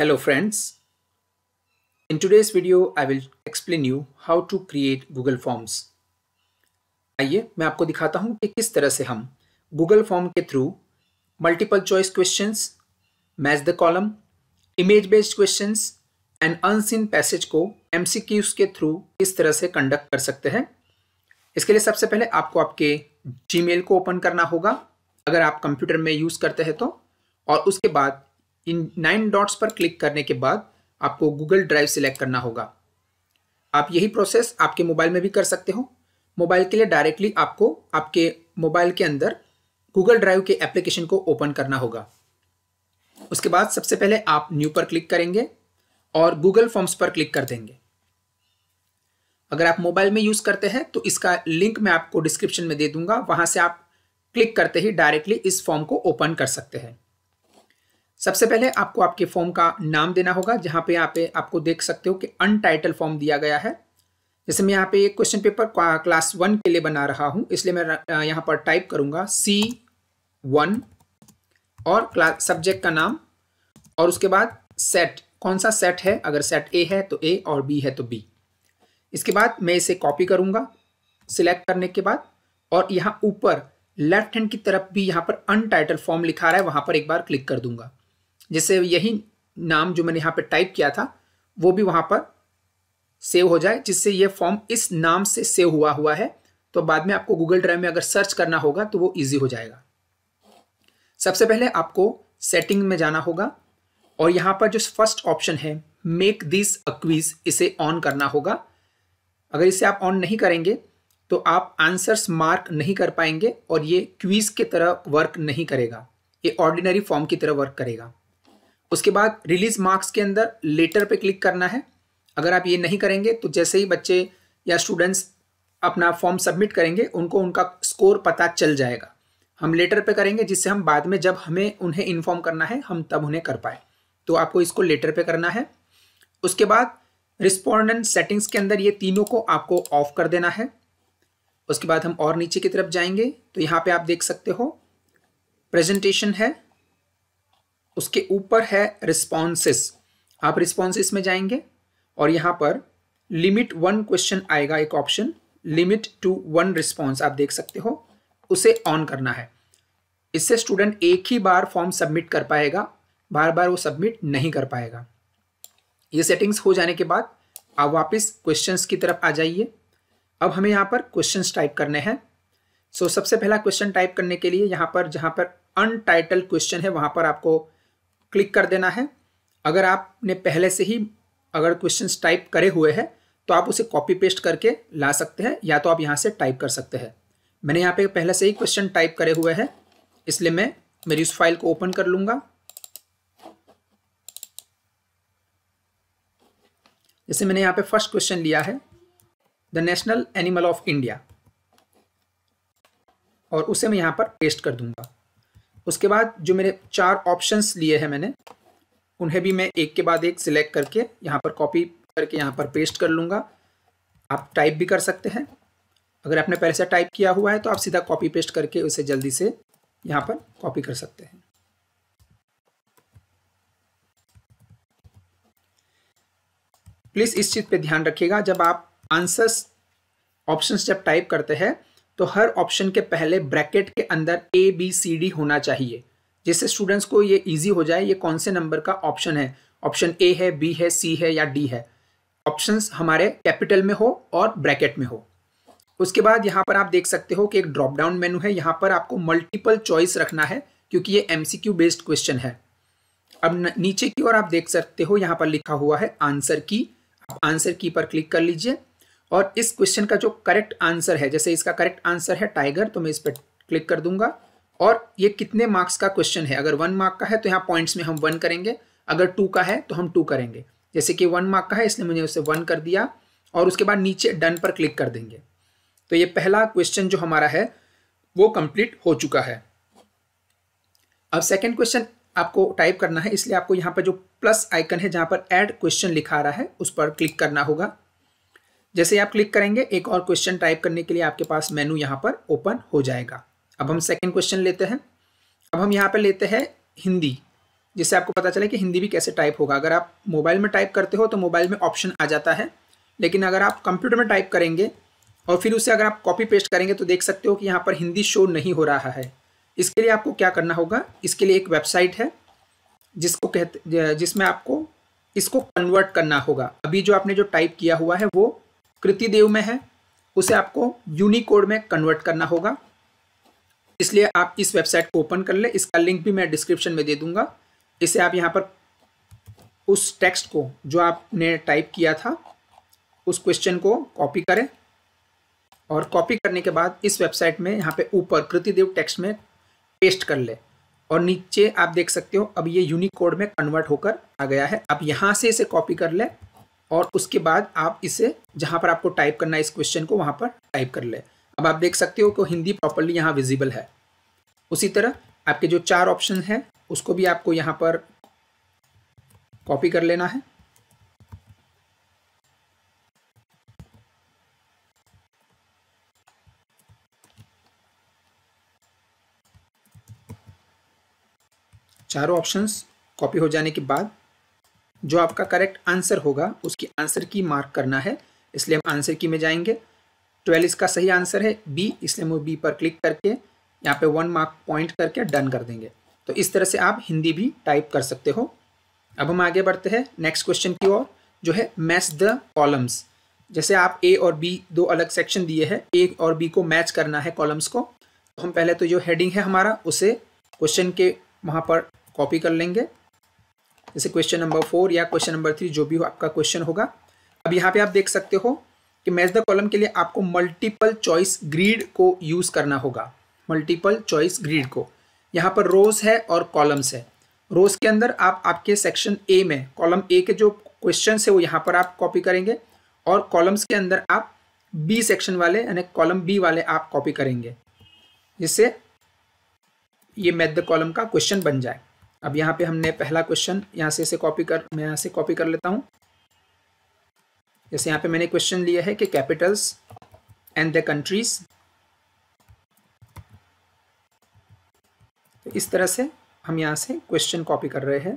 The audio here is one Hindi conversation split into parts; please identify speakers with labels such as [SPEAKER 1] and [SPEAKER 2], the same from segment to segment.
[SPEAKER 1] Hello friends. In today's video I will explain you how to create Google Forms. आइए मैं आपको दिखाता हूँ कि किस तरह से हम Google Form के through multiple choice questions, match the column, image based questions and unseen passage को MCQs के through किस तरह से conduct कर सकते हैं इसके लिए सबसे पहले आपको आपके Gmail को open करना होगा अगर आप computer में use करते हैं तो और उसके बाद इन नाइन डॉट्स पर क्लिक करने के बाद आपको गूगल ड्राइव सिलेक्ट करना होगा आप यही प्रोसेस आपके मोबाइल में भी कर सकते हो मोबाइल के लिए डायरेक्टली आपको आपके मोबाइल के अंदर गूगल ड्राइव के एप्लीकेशन को ओपन करना होगा उसके बाद सबसे पहले आप न्यू पर क्लिक करेंगे और गूगल फॉर्म्स पर क्लिक कर देंगे अगर आप मोबाइल में यूज़ करते हैं तो इसका लिंक मैं आपको डिस्क्रिप्शन में दे दूंगा वहाँ से आप क्लिक करते ही डायरेक्टली इस फॉर्म को ओपन कर सकते हैं सबसे पहले आपको आपके फॉर्म का नाम देना होगा जहाँ पे यहाँ पे आपको देख सकते हो कि अनटाइटल फॉर्म दिया गया है जैसे मैं यहाँ पे एक क्वेश्चन पेपर क्लास वन के लिए बना रहा हूँ इसलिए मैं यहाँ पर टाइप करूँगा सी वन और क्लास सब्जेक्ट का नाम और उसके बाद सेट कौन सा सेट है अगर सेट ए है तो ए और बी है तो बी इसके बाद मैं इसे कॉपी करूँगा सिलेक्ट करने के बाद और यहाँ ऊपर लेफ्ट हैंड की तरफ भी यहाँ पर अनटाइटल फॉर्म लिखा रहा है वहाँ पर एक बार क्लिक कर दूंगा जिससे यही नाम जो मैंने यहाँ पर टाइप किया था वो भी वहाँ पर सेव हो जाए जिससे ये फॉर्म इस नाम से सेव हुआ हुआ है तो बाद में आपको गूगल ड्राइव में अगर सर्च करना होगा तो वो ईजी हो जाएगा सबसे पहले आपको सेटिंग में जाना होगा और यहाँ पर जो फर्स्ट ऑप्शन है मेक दिस अक्वीज इसे ऑन करना होगा अगर इसे आप ऑन नहीं करेंगे तो आप आंसर्स मार्क नहीं कर पाएंगे और ये क्वीज की तरह वर्क नहीं करेगा ये ऑर्डिनरी फॉर्म की तरह वर्क करेगा उसके बाद रिलीज मार्क्स के अंदर लेटर पे क्लिक करना है अगर आप ये नहीं करेंगे तो जैसे ही बच्चे या स्टूडेंट्स अपना फॉर्म सबमिट करेंगे उनको उनका स्कोर पता चल जाएगा हम लेटर पे करेंगे जिससे हम बाद में जब हमें उन्हें इन्फॉर्म करना है हम तब उन्हें कर पाए तो आपको इसको लेटर पे करना है उसके बाद रिस्पोंडेंट सेटिंग्स के अंदर ये तीनों को आपको ऑफ कर देना है उसके बाद हम और नीचे की तरफ जाएंगे तो यहाँ पे आप देख सकते हो प्रेजेंटेशन है उसके ऊपर है रिस्पॉन्सेस आप रिस्पॉन्सेस में जाएंगे और यहाँ पर लिमिट वन क्वेश्चन आएगा एक option limit to one response आप देख सकते हो उसे ऑन करना है इससे स्टूडेंट एक ही बार फॉर्म सबमिट कर पाएगा बार बार वो सबमिट नहीं कर पाएगा ये सेटिंग्स हो जाने के बाद आप वापस क्वेश्चंस की तरफ आ जाइए अब हमें यहाँ पर क्वेश्चंस टाइप करने हैं सो so, सबसे पहला क्वेश्चन टाइप करने के लिए यहाँ पर जहाँ पर अनटाइटल क्वेश्चन है वहाँ पर आपको क्लिक कर देना है अगर आपने पहले से ही अगर क्वेश्चन टाइप करे हुए हैं तो आप उसे कॉपी पेस्ट करके ला सकते हैं या तो आप यहाँ से टाइप कर सकते हैं मैंने यहाँ पे पहले से ही क्वेश्चन टाइप करे हुए हैं इसलिए मैं मेरी उस फाइल को ओपन कर लूँगा जैसे मैंने यहाँ पे फर्स्ट क्वेश्चन लिया है the national animal of India और उसे मैं यहाँ पर पेस्ट कर दूंगा उसके बाद जो मेरे चार ऑप्शंस लिए हैं मैंने उन्हें भी मैं एक के बाद एक सिलेक्ट करके यहाँ पर कॉपी करके यहाँ पर पेस्ट कर लूँगा आप टाइप भी कर सकते हैं अगर आपने पहले से टाइप किया हुआ है तो आप सीधा कॉपी पेस्ट करके उसे जल्दी से यहाँ पर कॉपी कर सकते हैं प्लीज़ इस चीज़ पे ध्यान रखिएगा जब आप आंसर्स ऑप्शंस जब टाइप करते हैं तो हर ऑप्शन के पहले ब्रैकेट के अंदर ए बी सी डी होना चाहिए जिससे स्टूडेंट्स को ये इजी हो जाए ये कौन से नंबर का ऑप्शन है ऑप्शन ए है बी है सी है या डी है ऑप्शंस हमारे कैपिटल में हो और ब्रैकेट में हो उसके बाद यहाँ पर आप देख सकते हो कि एक ड्रॉप डाउन मेनू है यहाँ पर आपको मल्टीपल चॉइस रखना है क्योंकि ये एम बेस्ड क्वेश्चन है अब नीचे की ओर आप देख सकते हो यहाँ पर लिखा हुआ है आंसर की आप आंसर की पर क्लिक कर लीजिए और इस क्वेश्चन का जो करेक्ट आंसर है जैसे इसका करेक्ट आंसर है टाइगर तो मैं इस पर क्लिक कर दूंगा और ये कितने मार्क्स का क्वेश्चन है अगर वन मार्क का है तो यहाँ पॉइंट्स में हम वन करेंगे अगर टू का है तो हम टू करेंगे जैसे कि वन मार्क का है इसलिए मैंने उसे वन कर दिया और उसके बाद नीचे डन पर क्लिक कर देंगे तो ये पहला क्वेश्चन जो हमारा है वो कंप्लीट हो चुका है अब सेकेंड क्वेश्चन आपको टाइप करना है इसलिए आपको यहाँ पर जो प्लस आइकन है जहाँ पर एड क्वेश्चन लिखा रहा है उस पर क्लिक करना होगा जैसे आप क्लिक करेंगे एक और क्वेश्चन टाइप करने के लिए आपके पास मेनू यहाँ पर ओपन हो जाएगा अब हम सेकेंड क्वेश्चन लेते हैं अब हम यहाँ पर लेते हैं हिंदी जिससे आपको पता चले कि हिंदी भी कैसे टाइप होगा अगर आप मोबाइल में टाइप करते हो तो मोबाइल में ऑप्शन आ जाता है लेकिन अगर आप कंप्यूटर में टाइप करेंगे और फिर उसे अगर आप कॉपी पेस्ट करेंगे तो देख सकते हो कि यहाँ पर हिंदी शो नहीं हो रहा है इसके लिए आपको क्या करना होगा इसके लिए एक वेबसाइट है जिसको कहते जिसमें आपको इसको कन्वर्ट करना होगा अभी जो आपने जो टाइप किया हुआ है वो कृतिदेव में है उसे आपको यूनिकोड में कन्वर्ट करना होगा इसलिए आप इस वेबसाइट को ओपन कर ले इसका लिंक भी मैं डिस्क्रिप्शन में दे दूंगा इसे आप यहाँ पर उस टेक्स्ट को जो आपने टाइप किया था उस क्वेश्चन को कॉपी करें और कॉपी करने के बाद इस वेबसाइट में यहाँ पे ऊपर कृतिदेव टेक्स्ट में पेस्ट कर ले और नीचे आप देख सकते हो अब ये यूनिकोड में कन्वर्ट होकर आ गया है आप यहाँ से इसे कॉपी कर लें और उसके बाद आप इसे जहाँ पर आपको टाइप करना है इस क्वेश्चन को वहाँ पर टाइप कर ले अब आप देख सकते हो कि हिंदी प्रॉपरली यहाँ विजिबल है उसी तरह आपके जो चार ऑप्शन है उसको भी आपको यहाँ पर कॉपी कर लेना है चारों ऑप्शंस कॉपी हो जाने के बाद जो आपका करेक्ट आंसर होगा उसकी आंसर की मार्क करना है इसलिए हम आंसर की में जाएंगे ट्वेल्व इसका सही आंसर है बी इसलिए हम बी पर क्लिक करके यहाँ पे वन मार्क पॉइंट करके डन कर देंगे तो इस तरह से आप हिंदी भी टाइप कर सकते हो अब हम आगे बढ़ते हैं नेक्स्ट क्वेश्चन की ओर जो है मैच द कॉलम्स जैसे आप ए और बी दो अलग सेक्शन दिए हैं ए और बी को मैच करना है कॉलम्स को तो हम पहले तो जो हेडिंग है हमारा उसे क्वेश्चन के वहाँ पर कॉपी कर लेंगे जैसे क्वेश्चन नंबर फोर या क्वेश्चन नंबर थ्री जो भी हो आपका क्वेश्चन होगा अब यहाँ पे आप देख सकते हो कि मैच द कॉलम के लिए आपको मल्टीपल चॉइस ग्रीड को यूज़ करना होगा मल्टीपल चॉइस ग्रीड को यहाँ पर रोज है और कॉलम्स है रोज के अंदर आप आपके सेक्शन ए में कॉलम ए के जो क्वेश्चन है वो यहाँ पर आप कॉपी करेंगे और कॉलम्स के अंदर आप बी सेक्शन वाले यानी कॉलम बी वाले आप कॉपी करेंगे जिससे ये मैथ द कॉलम का क्वेश्चन बन जाए अब यहाँ पे हमने पहला क्वेश्चन यहाँ से इसे कॉपी कर मैं यहाँ से कॉपी कर लेता हूँ जैसे यहाँ पे मैंने क्वेश्चन लिया है कि कैपिटल्स एंड द कंट्रीज तो इस तरह से हम यहाँ से क्वेश्चन कॉपी कर रहे हैं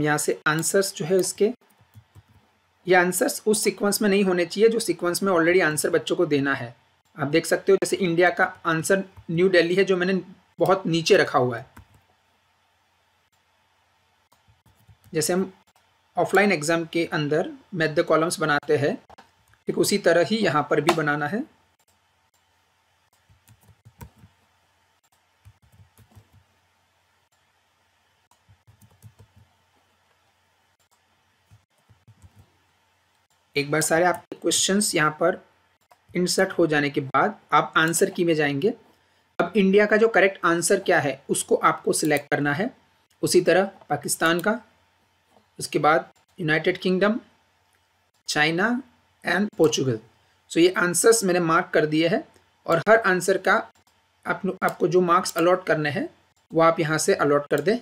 [SPEAKER 1] हम यहाँ से आंसर्स जो है इसके ये आंसर्स उस सीक्वेंस में नहीं होने चाहिए जो सीक्वेंस में ऑलरेडी आंसर बच्चों को देना है आप देख सकते हो जैसे इंडिया का आंसर न्यू दिल्ली है जो मैंने बहुत नीचे रखा हुआ है जैसे हम ऑफलाइन एग्ज़ाम के अंदर मैथ द कॉलम्स बनाते हैं ठीक उसी तरह ही यहाँ पर भी बनाना है एक बार सारे आपके क्वेश्चंस यहाँ पर इंसर्ट हो जाने के बाद आप आंसर की में जाएंगे अब इंडिया का जो करेक्ट आंसर क्या है उसको आपको सिलेक्ट करना है उसी तरह पाकिस्तान का उसके बाद United Kingdom China and Portugal so ये आंसर्स मैंने मार्क कर दिए हैं और हर आंसर का आप, आपको जो मार्क्स अलॉट करने हैं वो आप यहाँ से अलॉट कर दें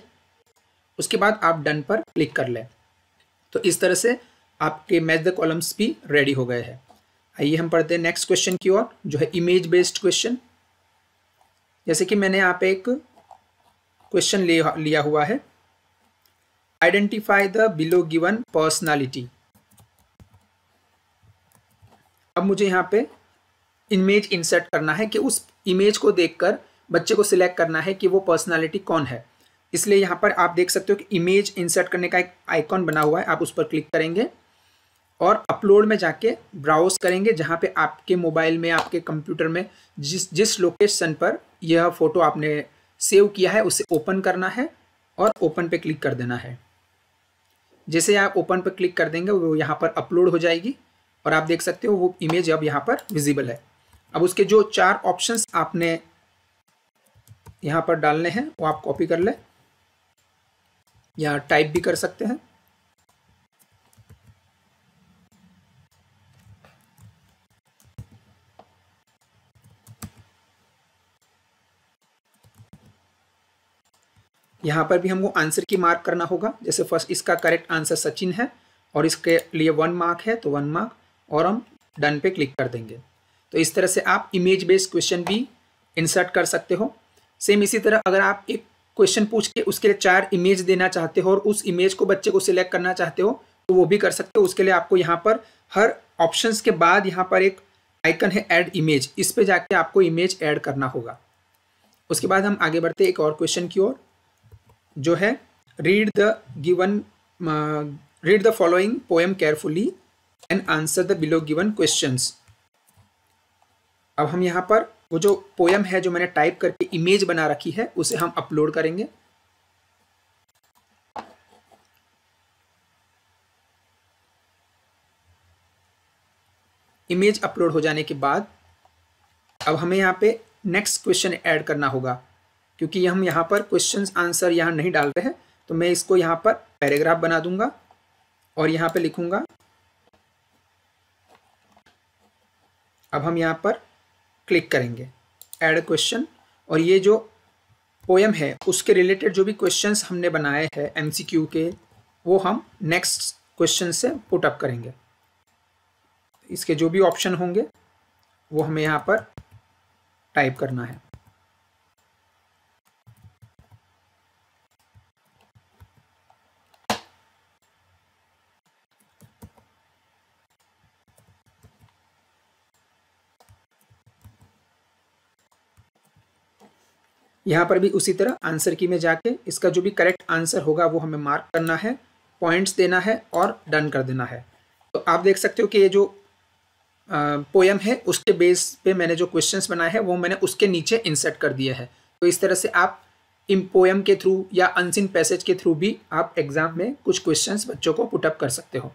[SPEAKER 1] उसके बाद आप डन पर क्लिक कर लें तो इस तरह से आपके मैच द कॉलम्स भी रेडी हो गए हैं आइए हम पढ़ते हैं नेक्स्ट क्वेश्चन की ओर जो है इमेज बेस्ड क्वेश्चन जैसे कि मैंने यहाँ पे एक क्वेश्चन लिया लिया हुआ है identify the below given personality अब मुझे यहाँ पे इमेज इंसर्ट करना है कि उस इमेज को देखकर बच्चे को सिलेक्ट करना है कि वो पर्सनालिटी कौन है इसलिए यहाँ पर आप देख सकते हो कि इमेज इंसर्ट करने का एक आइकॉन बना हुआ है आप उस पर क्लिक करेंगे और अपलोड में जाके ब्राउज करेंगे जहाँ पे आपके मोबाइल में आपके कंप्यूटर में जिस जिस लोकेशन पर यह फ़ोटो आपने सेव किया है उसे ओपन करना है और ओपन पे क्लिक कर देना है जैसे आप ओपन पर क्लिक कर देंगे वो यहाँ पर अपलोड हो जाएगी और आप देख सकते हो वो इमेज अब यहाँ पर विजिबल है अब उसके जो चार ऑप्शन आपने यहाँ पर डालने हैं वो आप कॉपी कर लें या टाइप भी कर सकते हैं यहाँ पर भी हमको आंसर की मार्क करना होगा जैसे फर्स्ट इसका करेक्ट आंसर सचिन है और इसके लिए वन मार्क है तो वन मार्क और हम डन पे क्लिक कर देंगे तो इस तरह से आप इमेज बेस्ड क्वेश्चन भी इंसर्ट कर सकते हो सेम इसी तरह अगर आप एक क्वेश्चन पूछ के उसके लिए चार इमेज देना चाहते हो और उस इमेज को बच्चे को सिलेक्ट करना चाहते हो तो वो भी कर सकते हो उसके लिए आपको यहाँ पर हर ऑप्शंस के बाद यहाँ पर एक आइकन है ऐड इमेज इस पे जाके आपको इमेज ऐड करना होगा उसके बाद हम आगे बढ़ते एक और क्वेश्चन की ओर जो है read the given read the following poem carefully and answer the below given questions अब हम यहाँ पर वो जो पोएम है जो मैंने टाइप करके इमेज बना रखी है उसे हम अपलोड करेंगे इमेज अपलोड हो जाने के बाद अब हमें यहाँ पे नेक्स्ट क्वेश्चन ऐड करना होगा क्योंकि हम यहाँ पर क्वेश्चन आंसर यहाँ नहीं डाल रहे हैं तो मैं इसको यहाँ पर पैराग्राफ बना दूंगा और यहाँ पर लिखूंगा अब हम यहाँ पर क्लिक करेंगे एड क्वेश्चन और ये जो पोएम है उसके रिलेटेड जो भी क्वेश्चंस हमने बनाए हैं एमसीक्यू के वो हम नेक्स्ट क्वेश्चन से पुटअप करेंगे इसके जो भी ऑप्शन होंगे वो हमें यहाँ पर टाइप करना है यहाँ पर भी उसी तरह आंसर की में जाके इसका जो भी करेक्ट आंसर होगा वो हमें मार्क करना है पॉइंट्स देना है और डन कर देना है तो आप देख सकते हो कि ये जो पोयम है उसके बेस पे मैंने जो क्वेश्चंस बनाए हैं वो मैंने उसके नीचे इंसर्ट कर दिया है तो इस तरह से आप इन पोयम के थ्रू या अनसिन पैसेज के थ्रू भी आप एग्ज़ाम में कुछ क्वेश्चन बच्चों को पुटअप कर सकते हो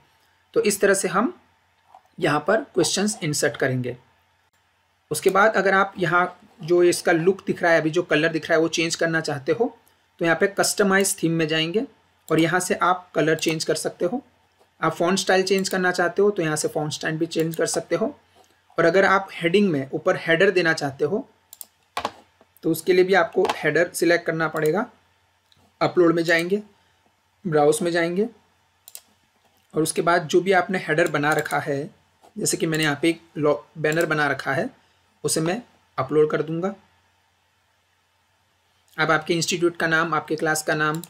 [SPEAKER 1] तो इस तरह से हम यहाँ पर क्वेश्चन इंसर्ट करेंगे उसके बाद अगर आप यहाँ जो इसका लुक दिख रहा है अभी जो कलर दिख रहा है वो चेंज करना चाहते हो तो यहाँ पे कस्टमाइज थीम में जाएंगे और यहाँ से आप कलर चेंज कर सकते हो आप फ़ॉन्ट स्टाइल चेंज करना चाहते हो तो यहाँ से फ़ॉन्ट स्टाइल भी चेंज कर सकते हो और अगर आप हेडिंग में ऊपर हेडर देना चाहते हो तो उसके लिए भी आपको हेडर सिलेक्ट करना पड़ेगा अपलोड में जाएंगे ब्राउज में जाएंगे और उसके बाद जो भी आपने हेडर बना रखा है जैसे कि मैंने यहाँ पे एक बैनर बना रखा है उसे मैं अपलोड कर दूंगा अब आपके इंस्टीट्यूट का नाम आपके क्लास का नाम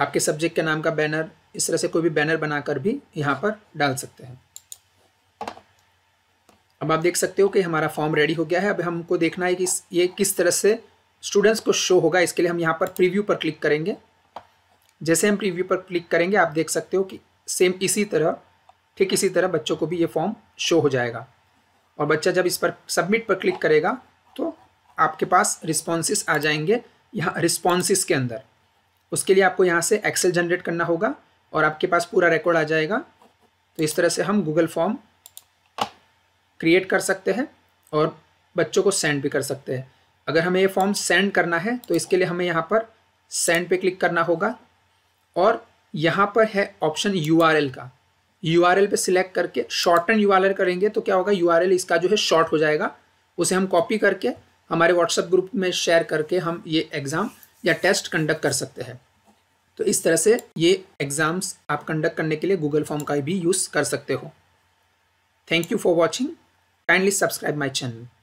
[SPEAKER 1] आपके सब्जेक्ट के नाम का बैनर इस तरह से कोई भी बैनर बनाकर भी यहाँ पर डाल सकते हैं अब आप देख सकते हो कि हमारा फॉर्म रेडी हो गया है अब हमको देखना है कि ये किस तरह से स्टूडेंट्स को शो होगा इसके लिए हम यहाँ पर प्रीव्यू पर क्लिक करेंगे जैसे हम प्रीव्यू पर क्लिक करेंगे आप देख सकते हो कि सेम इसी तरह ठीक इसी तरह बच्चों को भी ये फॉर्म शो हो जाएगा और बच्चा जब इस पर सबमिट पर क्लिक करेगा तो आपके पास रिस्पॉन्सिस आ जाएंगे यहाँ रिस्पॉन्सिस के अंदर उसके लिए आपको यहाँ से एक्सेल जनरेट करना होगा और आपके पास पूरा रिकॉर्ड आ जाएगा तो इस तरह से हम गूगल फॉर्म क्रिएट कर सकते हैं और बच्चों को सेंड भी कर सकते हैं अगर हमें ये फॉर्म सेंड करना है तो इसके लिए हमें यहाँ पर सेंड पे क्लिक करना होगा और यहाँ पर है ऑप्शन यू का यू आर एल पर सिलेक्ट करके शॉर्टन यू आर एल करेंगे तो क्या होगा यू आर एल इसका जो है शॉर्ट हो जाएगा उसे हम कॉपी करके हमारे व्हाट्सएप ग्रुप में शेयर करके हम ये एग्ज़ाम या टेस्ट कंडक्ट कर सकते हैं तो इस तरह से ये एग्ज़ाम्स आप कंडक्ट करने के लिए गूगल फॉर्म का भी यूज़ कर सकते हो thank you for watching kindly subscribe my channel